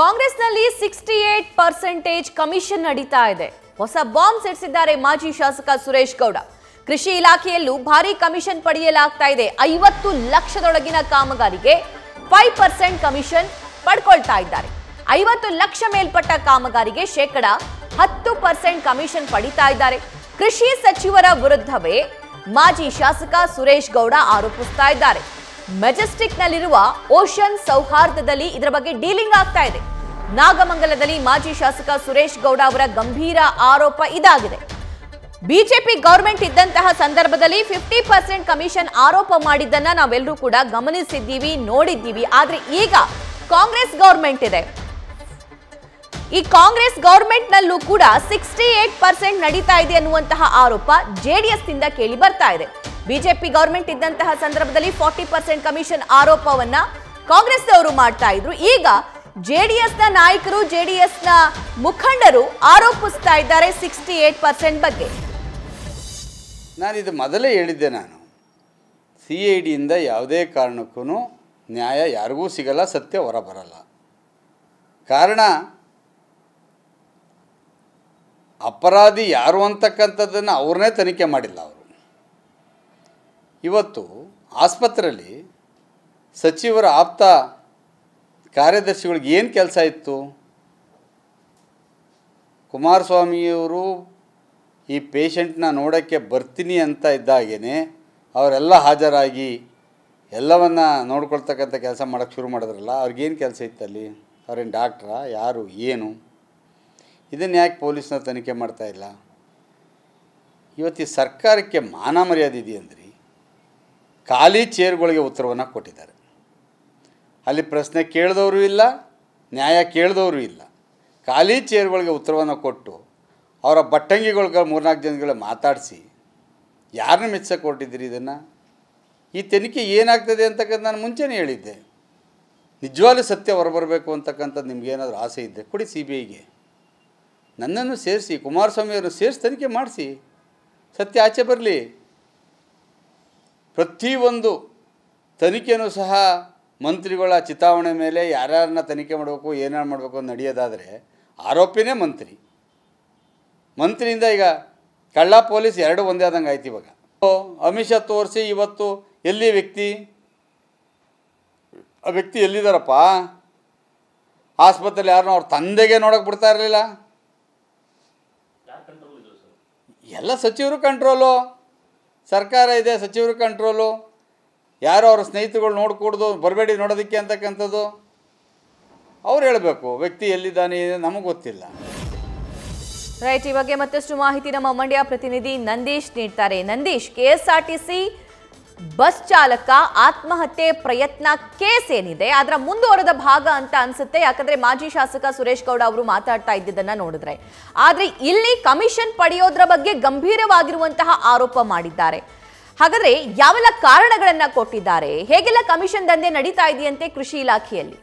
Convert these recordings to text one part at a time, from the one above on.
ಕಾಂಗ್ರೆಸ್ನಲ್ಲಿ sixty eight percentage commission ನಡೀತಾ ಇದೆ ಹೊಸ ಬಾಂಬ್ ಸಿಡಿಸಿದ್ದಾರೆ ಮಾಜಿ ಶಾಸಕ ಸುರೇಶ್ ಗೌಡ ಕೃಷಿ ಇಲಾಖೆಯಲ್ಲೂ ಭಾರಿ ಕಮಿಷನ್ ಪಡೆಯಲಾಗ್ತಾ ಇದೆ ಐವತ್ತು ಲಕ್ಷದೊಳಗಿನ ಕಾಮಗಾರಿಗೆ ಫೈವ್ ಪರ್ಸೆಂಟ್ ಕಮಿಷನ್ ಪಡ್ಕೊಳ್ತಾ ಇದ್ದಾರೆ ಐವತ್ತು ಲಕ್ಷ ಮೇಲ್ಪಟ್ಟ ಕಾಮಗಾರಿಗೆ ಶೇಕಡ ಹತ್ತು ಪರ್ಸೆಂಟ್ ಕಮಿಷನ್ ಪಡಿತಾ ಇದ್ದಾರೆ ಕೃಷಿ ಸಚಿವರ ವಿರುದ್ಧವೇ ಮಾಜಿ ಶಾಸಕ ಸುರೇಶ್ ಗೌಡ ಆರೋಪಿಸ್ತಾ ಇದ್ದಾರೆ ಮೆಜೆಸ್ಟಿಕ್ ನಲ್ಲಿರುವ ಓಷನ್ ಸೌಹಾರ್ದದಲ್ಲಿ ಇದರ ಬಗ್ಗೆ ಡೀಲಿಂಗ್ ಆಗ್ತಾ ಇದೆ ನಾಗಮಂಗಲದಲ್ಲಿ ಮಾಜಿ ಶಾಸಕ ಸುರೇಶ್ ಗೌಡ ಅವರ ಗಂಭೀರ ಆರೋಪ ಇದಾಗಿದೆ ಬಿಜೆಪಿ ಗೌರ್ಮೆಂಟ್ ಇದ್ದಂತಹ ಸಂದರ್ಭದಲ್ಲಿ ಫಿಫ್ಟಿ ಪರ್ಸೆಂಟ್ ಕಮಿಷನ್ ಆರೋಪ ಮಾಡಿದ್ದನ್ನ ನಾವೆಲ್ಲರೂ ಕೂಡ ಗಮನಿಸಿದ್ದೀವಿ ನೋಡಿದ್ದೀವಿ ಆದ್ರೆ ಈಗ ಕಾಂಗ್ರೆಸ್ ಗೌರ್ಮೆಂಟ್ ಇದೆ ಈ ಕಾಂಗ್ರೆಸ್ ಗೌರ್ಮೆಂಟ್ ನಲ್ಲೂ ಕೂಡ ಸಿಕ್ಸ್ಟಿ ಏಟ್ ಪರ್ಸೆಂಟ್ ನಡೀತಾ ಇದೆ ಅನ್ನುವಂತಹ ಆರೋಪ ಜೆಡಿಎಸ್ ನಿಂದ ಕೇಳಿ ಬರ್ತಾ ಇದೆ ಬಿಜೆಪಿ ಗೌರ್ಮೆಂಟ್ ಇದ್ದಂತಹ ಸಂದರ್ಭದಲ್ಲಿ ಫಾರ್ಟಿ ಪರ್ಸೆಂಟ್ ಕಮಿಷನ್ ಆರೋಪವನ್ನ ಕಾಂಗ್ರೆಸ್ನವರು ಮಾಡ್ತಾ ಇದ್ರು ಈಗ ಜೆಡಿಎಸ್ನ ನಾಯಕರು ಜೆಡಿಎಸ್ನ ಮುಖಂಡರು ಆರೋಪಿಸ್ತಾ ಇದ್ದಾರೆ ಸಿಕ್ಸ್ಟಿ ಏಟ್ ಪರ್ಸೆಂಟ್ ಬಗ್ಗೆ ನಾನು ಇದು ಮೊದಲೇ ಹೇಳಿದ್ದೆ ನಾನು ಸಿ ಐ ಡಿಯಿಂದ ಯಾವುದೇ ಕಾರಣಕ್ಕೂ ನ್ಯಾಯ ಯಾರಿಗೂ ಸಿಗಲ್ಲ ಸತ್ಯ ಹೊರಬರಲ್ಲ ಕಾರಣ ಅಪರಾಧಿ ಯಾರು ಅಂತಕ್ಕಂಥದ್ದನ್ನು ಅವ್ರನ್ನೇ ತನಿಖೆ ಮಾಡಿಲ್ಲ ಅವರು ಇವತ್ತು ಆಸ್ಪತ್ರೆಯಲ್ಲಿ ಸಚಿವರ ಆಪ್ತ ಕಾರ್ಯದರ್ಶಿಗಳಿಗೆ ಏನು ಕೆಲಸ ಇತ್ತು ಕುಮಾರಸ್ವಾಮಿಯವರು ಈ ಪೇಷಂಟ್ನ ನೋಡೋಕ್ಕೆ ಬರ್ತೀನಿ ಅಂತ ಇದ್ದಾಗೇ ಅವರೆಲ್ಲ ಹಾಜರಾಗಿ ಎಲ್ಲವನ್ನು ನೋಡ್ಕೊಳ್ತಕ್ಕಂಥ ಕೆಲಸ ಮಾಡೋಕ್ಕೆ ಶುರು ಮಾಡಿದ್ರಲ್ಲ ಅವ್ರಿಗೇನು ಕೆಲಸ ಇತ್ತಲ್ಲಿ ಅವ್ರೇನು ಡಾಕ್ಟ್ರಾ ಯಾರು ಏನು ಇದನ್ನು ಯಾಕೆ ಪೊಲೀಸ್ನ ತನಿಖೆ ಮಾಡ್ತಾಯಿಲ್ಲ ಇವತ್ತು ಈ ಸರ್ಕಾರಕ್ಕೆ ಮಾನ ಮರ್ಯಾದೆ ಇದೆಯಂದ್ರಿ ಖಾಲಿ ಚೇರ್ಗಳಿಗೆ ಉತ್ತರವನ್ನು ಕೊಟ್ಟಿದ್ದಾರೆ ಅಲ್ಲಿ ಪ್ರಶ್ನೆ ಕೇಳಿದವರು ಇಲ್ಲ ನ್ಯಾಯ ಕೇಳಿದವರು ಇಲ್ಲ ಖಾಲಿ ಚೇರ್ಗಳಿಗೆ ಉತ್ತರವನ್ನು ಕೊಟ್ಟು ಅವರ ಬಟ್ಟಂಗಿಗಳ ಮೂರ್ನಾಲ್ಕು ಜನಗಳ ಮಾತಾಡಿಸಿ ಯಾರನ್ನ ಮೆಚ್ಚಕ್ಕೆ ಕೊಟ್ಟಿದ್ದೀರಿ ಇದನ್ನು ಈ ತನಿಖೆ ಏನಾಗ್ತದೆ ಅಂತಕ್ಕಂಥ ನಾನು ಮುಂಚೆನೇ ಹೇಳಿದ್ದೆ ನಿಜವಾಗ್ಲೂ ಸತ್ಯ ಹೊರಬರಬೇಕು ಅಂತಕ್ಕಂಥದ್ದು ನಿಮಗೇನಾದರೂ ಆಸೆ ಇದ್ದರೆ ಕೊಡಿ ಸಿ ಬಿ ಐಗೆ ನನ್ನನ್ನು ಸೇರಿಸಿ ಕುಮಾರಸ್ವಾಮಿಯವರು ಸೇರಿಸಿ ತನಿಖೆ ಮಾಡಿಸಿ ಸತ್ಯ ಆಚೆ ಬರಲಿ ಪ್ರತಿಯೊಂದು ತನಿಖೆನೂ ಸಹ ಮಂತ್ರಿಗಳ ಚಿತಾವಣೆ ಮೇಲೆ ಯಾರ್ಯಾರನ್ನ ತನಿಖೆ ಮಾಡಬೇಕು ಏನೇನು ಮಾಡಬೇಕು ಅಂತ ನಡೆಯೋದಾದರೆ ಆರೋಪಿನೇ ಮಂತ್ರಿ ಮಂತ್ರಿಯಿಂದ ಈಗ ಕಳ್ಳ ಪೊಲೀಸ್ ಎರಡು ಒಂದೇ ಆದಂಗೆ ಆಯ್ತು ಇವಾಗ ಶಾ ತೋರಿಸಿ ಇವತ್ತು ಎಲ್ಲಿ ವ್ಯಕ್ತಿ ಆ ವ್ಯಕ್ತಿ ಎಲ್ಲಿದ್ದಾರಪ್ಪ ಆಸ್ಪತ್ರೆಯಲ್ಲಿ ಯಾರನ್ನೂ ಅವ್ರ ತಂದೆಗೆ ನೋಡೋಕೆ ಬಿಡ್ತಾ ಇರಲಿಲ್ಲ ಎಲ್ಲ ಸಚಿವರು ಕಂಟ್ರೋಲು ಸರ್ಕಾರ ಇದೆ ಸಚಿವರು ಕಂಟ್ರೋಲು ಯಾರು ಅವ್ರ ಸ್ನೇಹಿತರುಗಳು ನೋಡಿಕೊಡ್ದು ಬರಬೇಡಿ ನೋಡೋದಕ್ಕೆ ಅಂತಕ್ಕಂಥದ್ದು ಅವ್ರು ಹೇಳಬೇಕು ವ್ಯಕ್ತಿ ಎಲ್ಲಿದ್ದಾನೆ ನಮಗೆ ಗೊತ್ತಿಲ್ಲ ರೈಟ್ ಈ ಬಗ್ಗೆ ಮತ್ತಷ್ಟು ಮಾಹಿತಿ ನಮ್ಮ ಮಂಡ್ಯ ಪ್ರತಿನಿಧಿ ನಂದೀಶ್ ನೀಡ್ತಾರೆ Nandish K S R T C bus ಚಾಲಕ ಆತ್ಮಹತ್ಯೆ ಪ್ರಯತ್ನ ಕೇಸ್ ಏನಿದೆ ಅದರ ಮುಂದುವರೆದ ಭಾಗ ಅಂತ ಅನ್ಸುತ್ತೆ ಯಾಕಂದ್ರೆ ಮಾಜಿ ಶಾಸಕ ಸುರೇಶ್ ಗೌಡ ಅವರು ಮಾತಾಡ್ತಾ ಇದ್ದಿದ್ದನ್ನ ನೋಡಿದ್ರೆ ಆದ್ರೆ ಇಲ್ಲಿ ಕಮಿಷನ್ ಪಡೆಯೋದ್ರ ಬಗ್ಗೆ ಗಂಭೀರವಾಗಿರುವಂತಹ ಆರೋಪ ಮಾಡಿದ್ದಾರೆ ಹಾಗಾದ್ರೆ ಯಾವೆಲ್ಲ ಕಾರಣಗಳನ್ನ ಕೊಟ್ಟಿದ್ದಾರೆ ಹೇಗೆಲ್ಲ ಕಮಿಷನ್ ದಂಧೆ ನಡೀತಾ ಇದೆಯಂತೆ ಕೃಷಿ ಇಲಾಖೆಯಲ್ಲಿ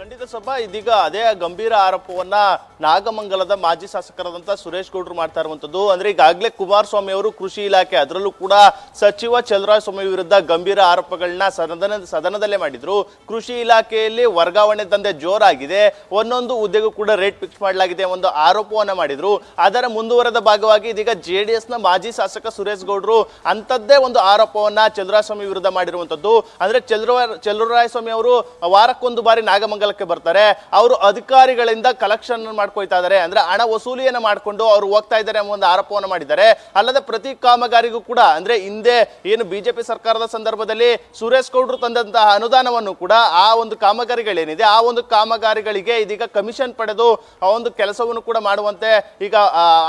ಖಂಡಿತ ಸಭಾ ಇದೀಗ ಅದೇ ಗಂಭೀರ ಆರೋಪವನ್ನ ನಾಗಮಂಗಲದ ಮಾಜಿ ಶಾಸಕರಾದಂತಹ ಸುರೇಶ್ ಗೌಡ್ರು ಮಾಡ್ತಾ ಇರುವಂತದ್ದು ಅಂದ್ರೆ ಈಗಾಗಲೇ ಕುಮಾರಸ್ವಾಮಿ ಅವರು ಕೃಷಿ ಇಲಾಖೆ ಅದರಲ್ಲೂ ಕೂಡ ಸಚಿವ ಚಲರಾಯ ಸ್ವಾಮಿ ವಿರುದ್ಧ ಗಂಭೀರ ಆರೋಪಗಳನ್ನ ಸದನ ಸದನದಲ್ಲೇ ಮಾಡಿದ್ರು ಕೃಷಿ ಇಲಾಖೆಯಲ್ಲಿ ವರ್ಗಾವಣೆ ದಂಧೆ ಜೋರಾಗಿದೆ ಒಂದೊಂದು ಹುದ್ದೆಗೂ ಕೂಡ ರೇಟ್ ಫಿಕ್ಸ್ ಮಾಡಲಾಗಿದೆ ಒಂದು ಆರೋಪವನ್ನ ಮಾಡಿದ್ರು ಅದರ ಮುಂದುವರೆದ ಭಾಗವಾಗಿ ಇದೀಗ ಜೆ ಡಿ ಮಾಜಿ ಶಾಸಕ ಸುರೇಶ್ ಗೌಡರು ಅಂತದ್ದೇ ಒಂದು ಆರೋಪವನ್ನ ಚಲರಾಯ ಸ್ವಾಮಿ ವಿರುದ್ಧ ಮಾಡಿರುವಂತದ್ದು ಅಂದ್ರೆ ಚಲರಾಯ ಚಂದ್ರರಾಯಸ್ವಾಮಿ ಸ್ವಾಮಿ ಅವರು ವಾರಕ್ಕೊಂದು ಬಾರಿ ನಾಗಮಂಗಲ ಮಂಗಲಕ್ಕೆ ಬರ್ತಾರೆ ಅವರು ಅಧಿಕಾರಿಗಳಿಂದ ಕಲೆಕ್ಷನ್ ಮಾಡ್ಕೊಳ್ತಾ ಇದ್ದಾರೆ ಅಂದ್ರೆ ಹಣ ವಸೂಲಿಯನ್ನು ಮಾಡಿಕೊಂಡು ಅವರು ಹೋಗ್ತಾ ಇದ್ದಾರೆ ಎಂಬ ಒಂದು ಆರೋಪವನ್ನು ಮಾಡಿದ್ದಾರೆ ಅಲ್ಲದೆ ಪ್ರತಿ ಕಾಮಗಾರಿಗೂ ಕೂಡ ಅಂದ್ರೆ ಹಿಂದೆ ಏನು ಬಿಜೆಪಿ ಸರ್ಕಾರದ ಸಂದರ್ಭದಲ್ಲಿ ಸುರೇಶ್ ಗೌಡರು ತಂದಂತಹ ಅನುದಾನವನ್ನು ಕೂಡ ಆ ಒಂದು ಕಾಮಗಾರಿಗಳೇನಿದೆ ಆ ಒಂದು ಕಾಮಗಾರಿಗಳಿಗೆ ಇದೀಗ ಕಮಿಷನ್ ಪಡೆದು ಆ ಒಂದು ಕೆಲಸವನ್ನು ಕೂಡ ಮಾಡುವಂತೆ ಈಗ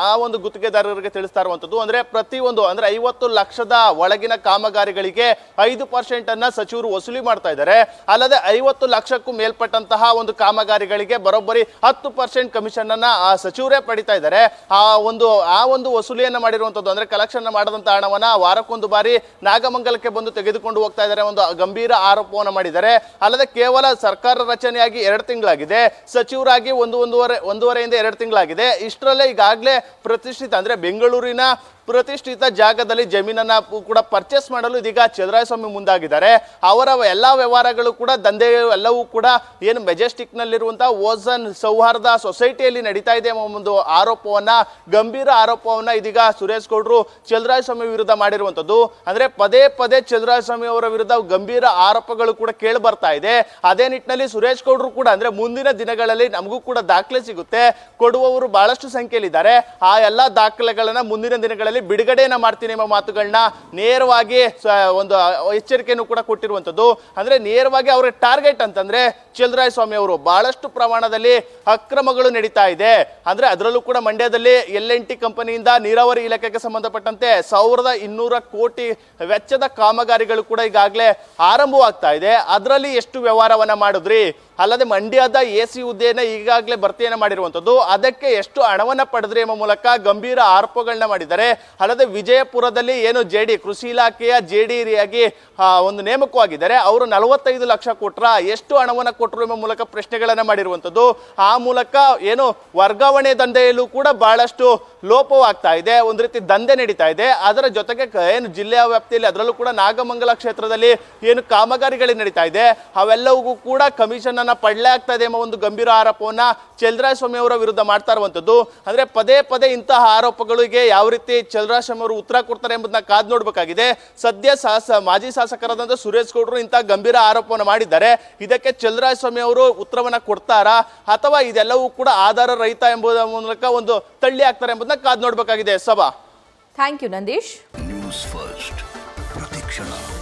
ಆ ಒಂದು ಗುತ್ತಿಗೆದಾರರಿಗೆ ತಿಳಿಸ್ತಾ ಇರುವಂತದ್ದು ಅಂದ್ರೆ ಪ್ರತಿ ಒಂದು ಅಂದ್ರೆ ಐವತ್ತು ಲಕ್ಷದ ಒಳಗಿನ ಕಾಮಗಾರಿಗಳಿಗೆ ಐದು ಪರ್ಸೆಂಟ್ ಅನ್ನ ಸಚಿವರು ವಸೂಲಿ ಮಾಡ್ತಾ ಇದ್ದಾರೆ ಅಲ್ಲದೆ ಐವತ್ತು ಲಕ್ಷಕ್ಕೂ ಮೇಲ್ಪಟ್ಟಂತ ಮಾಡುವಂತಹ ಒಂದು ಕಾಮಗಾರಿಗಳಿಗೆ ಬರೋಬ್ಬರಿ ಹತ್ತು ಪರ್ಸೆಂಟ್ ಕಮಿಷನ್ ಅನ್ನ ಆ ಸಚಿವರೇ ಪಡಿತಾ ಇದ್ದಾರೆ ಆ ಒಂದು ಆ ಒಂದು ವಸೂಲಿಯನ್ನು ಮಾಡಿರುವಂಥದ್ದು ಅಂದ್ರೆ ಕಲೆಕ್ಷನ್ ಮಾಡಿದಂತಹ ಹಣವನ್ನ ವಾರಕ್ಕೊಂದು ಬಾರಿ ನಾಗಮಂಗಲಕ್ಕೆ ಬಂದು ತೆಗೆದುಕೊಂಡು ಹೋಗ್ತಾ ಇದ್ದಾರೆ ಒಂದು ಗಂಭೀರ ಆರೋಪವನ್ನು ಮಾಡಿದ್ದಾರೆ ಅಲ್ಲದೆ ಕೇವಲ ಸರ್ಕಾರ ರಚನೆಯಾಗಿ ಎರಡು ತಿಂಗಳಾಗಿದೆ ಸಚಿವರಾಗಿ ಒಂದು ಒಂದೂವರೆ ಒಂದೂವರೆಯಿಂದ ಎರಡು ತಿಂಗಳಾಗಿದೆ ಇಷ್ಟರಲ್ಲೇ ಈಗಾಗಲೇ ಪ್ರತಿಷ್ಠಿತ ಅಂದ್ರೆ ಬೆಂಗಳೂರಿನ ಪ್ರತಿಷ್ಠಿತ ಜಾಗದಲ್ಲಿ ಜಮೀನನ್ನ ಕೂಡ ಪರ್ಚೇಸ್ ಮಾಡಲು ಇದೀಗ ಚಂದ್ರಾಯಸ್ವಾಮಿ ಮುಂದಾಗಿದ್ದಾರೆ ಅವರ ಎಲ್ಲ ವ್ಯವಹಾರಗಳು ಕೂಡ ದಂಧೆ ಎಲ್ಲವೂ ಕೂಡ ಏನು ಮೆಜೆಸ್ಟಿಕ್ ನಲ್ಲಿರುವಂತಹ ಓಝನ್ ಸೌಹಾರ್ದ ಸೊಸೈಟಿಯಲ್ಲಿ ನಡೀತಾ ಇದೆ ಎಂಬ ಒಂದು ಆರೋಪವನ್ನ ಗಂಭೀರ ಆರೋಪವನ್ನ ಇದೀಗ ಸುರೇಶ್ ಗೌಡ್ರು ಚಂದ್ರಾಯಸ್ವಾಮಿ ವಿರುದ್ಧ ಮಾಡಿರುವಂತದ್ದು ಅಂದ್ರೆ ಪದೇ ಪದೇ ಚಂದ್ರಾಯಸ್ವಾಮಿ ಅವರ ವಿರುದ್ಧ ಗಂಭೀರ ಆರೋಪಗಳು ಕೂಡ ಕೇಳಿ ಬರ್ತಾ ಇದೆ ಅದೇ ನಿಟ್ಟಿನಲ್ಲಿ ಸುರೇಶ್ ಗೌಡರು ಕೂಡ ಅಂದ್ರೆ ಮುಂದಿನ ದಿನಗಳಲ್ಲಿ ನಮಗೂ ಕೂಡ ದಾಖಲೆ ಸಿಗುತ್ತೆ ಕೊಡುವವರು ಬಹಳಷ್ಟು ಸಂಖ್ಯೆಯಲ್ಲಿದ್ದಾರೆ ಆ ಎಲ್ಲ ದಾಖಲೆಗಳನ್ನ ಮುಂದಿನ ದಿನಗಳಲ್ಲಿ ಸಂದರ್ಭದಲ್ಲಿ ಬಿಡುಗಡೆಯನ್ನ ಮಾಡ್ತೀನಿ ಎಂಬ ಮಾತುಗಳನ್ನ ನೇರವಾಗಿ ಒಂದು ಎಚ್ಚರಿಕೆಯನ್ನು ಕೂಡ ಕೊಟ್ಟಿರುವಂಥದ್ದು ಅಂದ್ರೆ ನೇರವಾಗಿ ಅವರ ಟಾರ್ಗೆಟ್ ಅಂತಂದ್ರೆ ಚಿಲ್ರಾಯ ಸ್ವಾಮಿ ಅವರು ಬಹಳಷ್ಟು ಪ್ರಮಾಣದಲ್ಲಿ ಅಕ್ರಮಗಳು ನಡೀತಾ ಇದೆ ಅಂದ್ರೆ ಅದರಲ್ಲೂ ಕೂಡ ಮಂಡ್ಯದಲ್ಲಿ ಎಲ್ ಎನ್ ಟಿ ಕಂಪನಿಯಿಂದ ನೀರಾವರಿ ಇಲಾಖೆಗೆ ಸಂಬಂಧಪಟ್ಟಂತೆ ಸಾವಿರದ ಇನ್ನೂರ ಕೋಟಿ ವೆಚ್ಚದ ಕಾಮಗಾರಿಗಳು ಕೂಡ ಈಗಾಗಲೇ ಆರಂಭವಾಗ್ತಾ ಇದೆ ಅದರಲ್ಲಿ ಎಷ್ಟು ವ್ಯವಹಾರವನ್ನ ಮಾಡಿದ್ರಿ ಅಲ್ಲದೆ ಮಂಡ್ಯದ ಎ ಸಿ ಹುದ್ದೆಯನ್ನು ಈಗಾಗಲೇ ಭರ್ತಿಯನ್ನು ಮಾಡಿರುವಂಥದ್ದು ಅದಕ್ಕೆ ಎಷ್ಟು ಹಣವನ್ನು ಪಡೆದ್ರೆ ಎಂಬ ಮೂಲಕ ಗಂಭೀರ ಆರೋಪಗಳನ್ನ ಮಾಡಿದ್ದಾರೆ ಅಲ್ಲದೆ ವಿಜಯಪುರದಲ್ಲಿ ಏನು ಜೆ ಡಿ ಕೃಷಿ ಇಲಾಖೆಯ ಜೆ ಡಿ ಒಂದು ನೇಮಕವಾಗಿದ್ದಾರೆ ಅವರು ನಲವತ್ತೈದು ಲಕ್ಷ ಕೊಟ್ರ ಎಷ್ಟು ಹಣವನ್ನು ಕೊಟ್ಟರು ಎಂಬ ಮೂಲಕ ಪ್ರಶ್ನೆಗಳನ್ನು ಮಾಡಿರುವಂಥದ್ದು ಆ ಮೂಲಕ ಏನು ವರ್ಗಾವಣೆ ದಂಧೆಯಲ್ಲೂ ಕೂಡ ಬಹಳಷ್ಟು ಲೋಪವಾಗ್ತಾ ಇದೆ ಒಂದು ರೀತಿ ದಂಧೆ ನಡೀತಾ ಇದೆ ಅದರ ಜೊತೆಗೆ ಏನು ಜಿಲ್ಲೆಯ ವ್ಯಾಪ್ತಿಯಲ್ಲಿ ಅದರಲ್ಲೂ ಕೂಡ ನಾಗಮಂಗಲ ಕ್ಷೇತ್ರದಲ್ಲಿ ಏನು ಕಾಮಗಾರಿಗಳು ನಡೀತಾ ಇದೆ ಅವೆಲ್ಲವೂ ಕೂಡ ಕಮಿಷನ್ ಆರೋಪವನ್ನು ಪಡ್ಲೆ ಆಗ್ತದೆ ಎಂಬ ಒಂದು ಗಂಭೀರ ಆರೋಪವನ್ನು ಸ್ವಾಮಿ ಅವರ ವಿರುದ್ಧ ಮಾಡ್ತಾ ಇರುವಂಥದ್ದು ಅಂದರೆ ಪದೇ ಪದೇ ಇಂತಹ ಆರೋಪಗಳಿಗೆ ಯಾವ ರೀತಿ ಚಲರಾಯಸ್ವಾಮಿ ಅವರು ಉತ್ತರ ಕೊಡ್ತಾರೆ ಎಂಬುದನ್ನ ಕಾದು ನೋಡಬೇಕಾಗಿದೆ ಸದ್ಯ ಶಾಸ ಮಾಜಿ ಶಾಸಕರಾದಂಥ ಸುರೇಶ್ ಗೌಡರು ಇಂತಹ ಗಂಭೀರ ಆರೋಪವನ್ನು ಮಾಡಿದ್ದಾರೆ ಇದಕ್ಕೆ ಸ್ವಾಮಿ ಅವರು ಉತ್ತರವನ್ನು ಕೊಡ್ತಾರಾ ಅಥವಾ ಇದೆಲ್ಲವೂ ಕೂಡ ಆಧಾರ ರಹಿತ ಎಂಬುದರ ಮೂಲಕ ಒಂದು ತಳ್ಳಿ ಆಗ್ತಾರೆ ಎಂಬುದನ್ನ ಕಾದು ನೋಡಬೇಕಾಗಿದೆ ಸಭಾ thank you Nandish news first ಪ್ರತಿಕ್ಷಣ